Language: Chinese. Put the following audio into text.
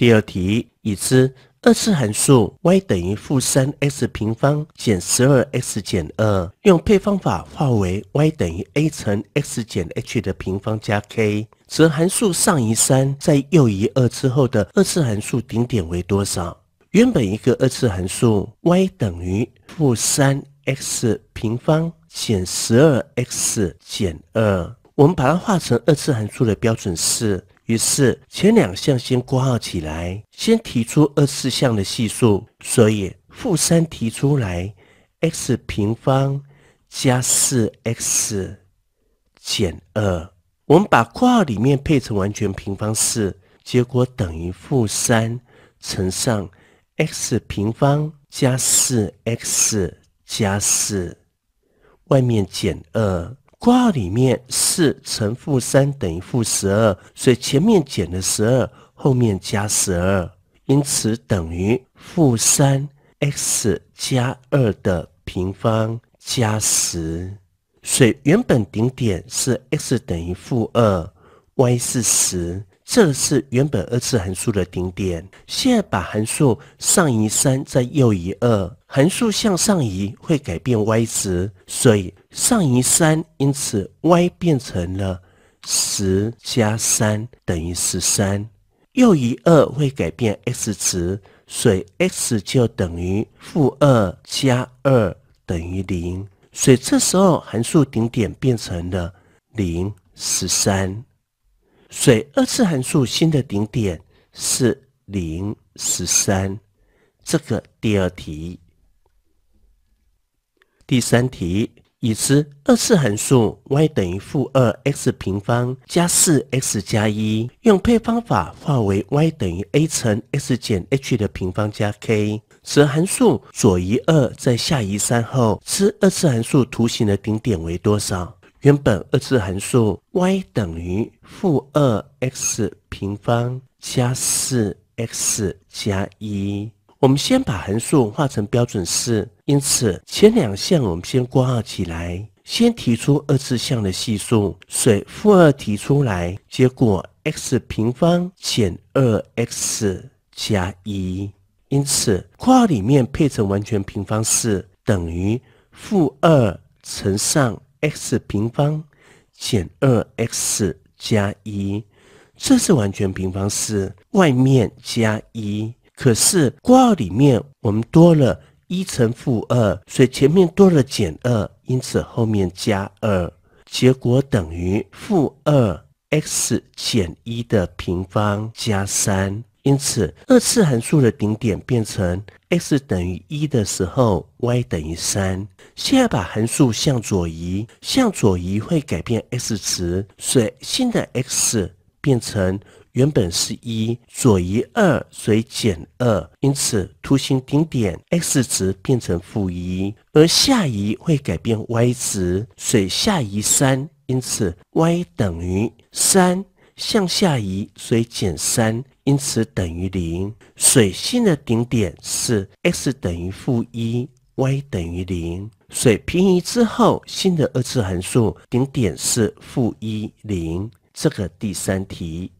第二题，已知二次函数 y 等于负三 x 平方减十二 x 减二，用配方法化为 y 等于 a 乘 x 减 h 的平方加 k，则函数上移三，在右移二之后的二次函数顶点为多少？原本一个二次函数 y 等于负三 x 平方减十二 x 减二。我们把它化成二次函数的标准式，于是前两项先括号起来，先提出二次项的系数，所以负三提出来，x 平方加四 x 减二。我们把括号里面配成完全平方式，结果等于负三乘上 x 平方加四 x 加四，外面减二。括号里面四乘负三等于负十二，所以前面减了十二，后面加十二，因此等于负三 x 加二的平方加十，所以原本顶点是 x 等于负二，y 是十。这是原本二次函数的顶点。现在把函数上移三，再右移二。函数向上移会改变 y 值，所以上移三，因此 y 变成了十加三等于十三。右移二会改变 x 值，所以 x 就等于负二加二等于零。所以这时候函数顶点变成了零十三。所以二次函数新的顶点是零十三。这个第二题，第三题，已知二次函数 y 等于负二 x 平方加四 x 加一，用配方法化为 y 等于 a 乘 x 减 h 的平方加 k，则函数左移二，在下移三后，知二次函数图形的顶点为多少？原本二次函数 y 等于负二 x 平方加四 x 加一，我们先把函数化成标准式。因此前两项我们先括号起来，先提出二次项的系数，所以负二提出来，结果 x 平方减二 x 加一。因此括号里面配成完全平方式，等于负二乘上。x 平方减二 x 加一，这是完全平方式，外面加一，可是括号里面我们多了一乘负二，所以前面多了减二，因此后面加二，结果等于负二 x 减一的平方加三。因此，二次函数的顶点变成 x 等于一的时候，y 等于三。现在把函数向左移，向左移会改变 x 值，所以新的 x 变成原本是一，左移二，所以减二。因此，图形顶点 x 值变成负一。而下移会改变 y 值，所以下移三，因此 y 等于三，向下移所以减三。因此等于零，水新的顶点是 x 等于负一，y 等于零。水平移之后，新的二次函数顶点是负一零。这个第三题。